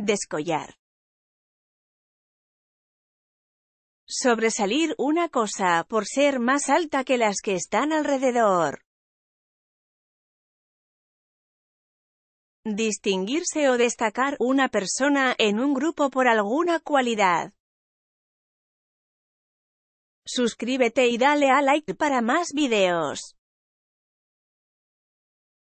Descollar. Sobresalir una cosa por ser más alta que las que están alrededor. Distinguirse o destacar una persona en un grupo por alguna cualidad. Suscríbete y dale a like para más videos.